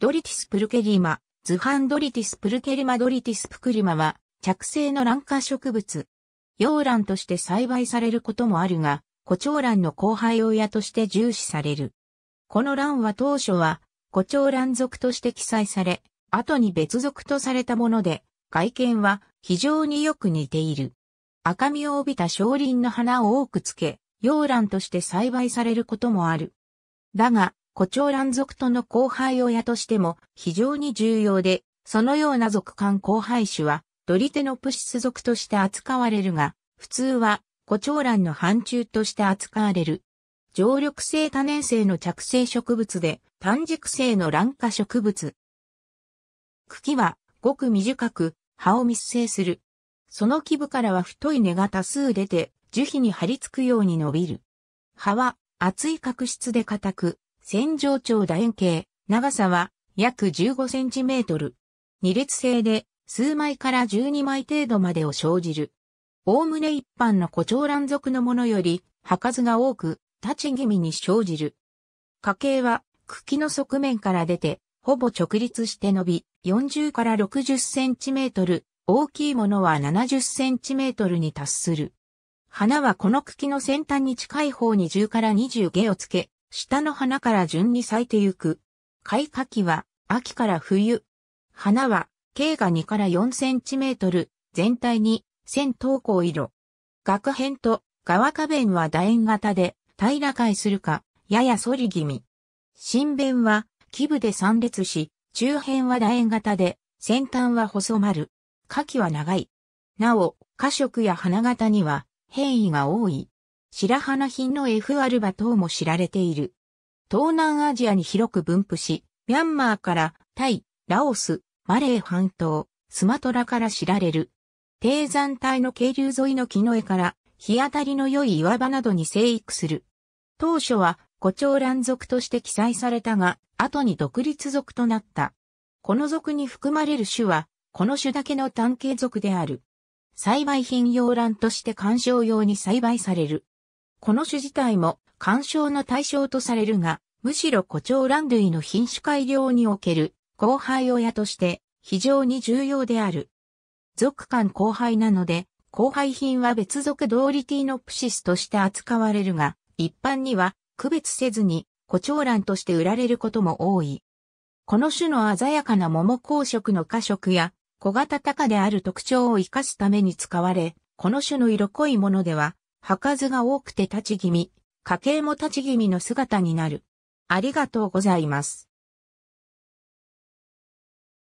ドリティスプルケリマ、ズハンドリティスプルケリマドリティスプクリマは、着生の卵化植物。洋蘭として栽培されることもあるが、胡蝶蘭の後輩親として重視される。この蘭は当初は、胡蝶蘭属として記載され、後に別属とされたもので、外見は非常によく似ている。赤みを帯びた少林の花を多くつけ、洋蘭として栽培されることもある。だが、胡蝶蘭族との交配親としても非常に重要で、そのような族間交配種は、ドリテノプシス族として扱われるが、普通は、胡蝶蘭の範疇として扱われる。常緑性多年生の着生植物で、短熟性の卵化植物。茎は、ごく短く、葉を密生する。その基部からは太い根が多数出て、樹皮に張り付くように伸びる。葉は、厚い角質で硬く、線状長楕円形、長さは約15センチメートル。二列性で数枚から12枚程度までを生じる。おおむね一般の胡蝶乱属のものより、葉数が多く、立ち気味に生じる。花茎は茎の側面から出て、ほぼ直立して伸び、40から60センチメートル、大きいものは70センチメートルに達する。花はこの茎の先端に近い方に10から20毛をつけ、下の花から順に咲いてゆく。開花期は秋から冬。花は径が2から4センチメートル、全体に線等高色。額辺と側花弁は楕円型で平らかいするか、やや反り気味。新弁は基部で散列し、中辺は楕円型で、先端は細丸。花期は長い。なお、花色や花型には変異が多い。白花品の F アルバ等も知られている。東南アジアに広く分布し、ミャンマーからタイ、ラオス、マレー半島、スマトラから知られる。低山帯の渓流沿いの木の絵から日当たりの良い岩場などに生育する。当初は胡蝶蘭族として記載されたが、後に独立族となった。この族に含まれる種は、この種だけの単形族である。栽培品用蘭として観賞用に栽培される。この種自体も干渉の対象とされるが、むしろ胡蝶蘭類の品種改良における後輩親として非常に重要である。属間後輩なので、後輩品は別属同リティノプシスとして扱われるが、一般には区別せずに胡蝶蘭として売られることも多い。この種の鮮やかな桃光色の花色や小型高である特徴を生かすために使われ、この種の色濃いものでは吐かずが多くて立ち気味、家計も立ち気味の姿になる。ありがとうございます。